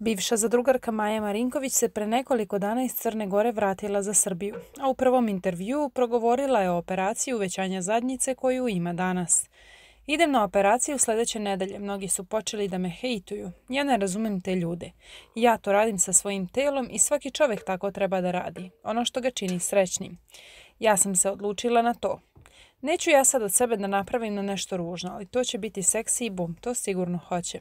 Bivša zadrugarka Maja Marinković se pre nekoliko dana iz Crne Gore vratila za Srbiju, a u prvom intervju progovorila je o operaciji uvećanja zadnjice koju ima danas. Idem na operaciju sljedeće nedelje, mnogi su počeli da me hejtuju. Ja ne razumem te ljude. Ja to radim sa svojim telom i svaki čovjek tako treba da radi, ono što ga čini srećnim. Ja sam se odlučila na to. Neću ja sad od sebe da napravim na nešto ružno, ali to će biti seksi i bum, to sigurno hoće.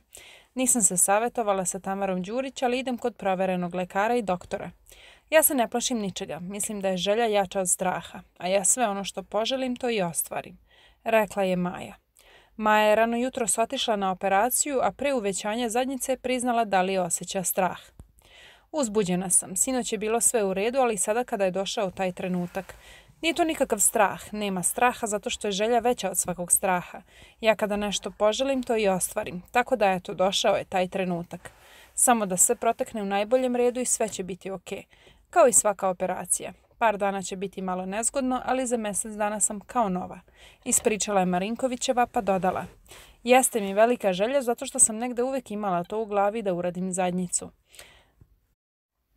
Nisam se savjetovala sa Tamarom Đurić, ali idem kod proverenog lekara i doktora. Ja se ne plašim ničega, mislim da je želja jača od straha, a ja sve ono što poželim to i ostvarim, rekla je Maja. Maja je rano jutro otišla na operaciju, a pre uvećanja zadnjice je priznala da li osjeća strah. Uzbuđena sam, sinoć je bilo sve u redu, ali sada kada je došao taj trenutak, nije to nikakav strah, nema straha zato što je želja veća od svakog straha. Ja kada nešto poželim, to i ostvarim, tako da to došao je taj trenutak. Samo da sve protekne u najboljem redu i sve će biti ok. Kao i svaka operacija. Par dana će biti malo nezgodno, ali za mjesec dana sam kao nova. Ispričala je Marinkovićeva pa dodala. Jeste mi velika želja zato što sam negde uvijek imala to u glavi da uradim zadnjicu.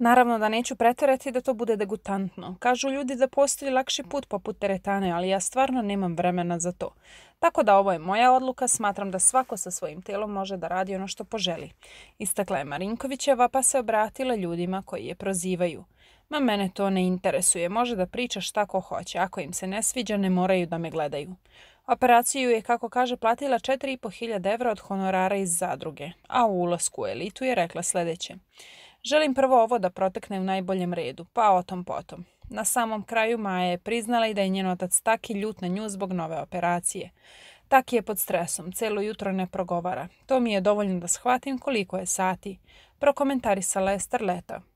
Naravno da neću pretjerati da to bude degutantno. Kažu ljudi da postoji lakši put poput teretane, ali ja stvarno nemam vremena za to. Tako da ovo je moja odluka, smatram da svako sa svojim telom može da radi ono što poželi. Istakla je Marinkovićeva pa se obratila ljudima koji je prozivaju. Ma mene to ne interesuje, može da priča šta ko hoće, ako im se ne sviđa ne moraju da me gledaju. Operaciju je, kako kaže, platila 4.500 evra od honorara iz zadruge, a u ulasku u elitu je rekla sljedeće. Želim prvo ovo da protekne u najboljem redu, pa o tom potom. Na samom kraju Maja je priznala i da je njen otac taki ljut na nju zbog nove operacije. Taki je pod stresom, celo jutro ne progovara. To mi je dovoljno da shvatim koliko je sati. Prokomentarisala je Starleta.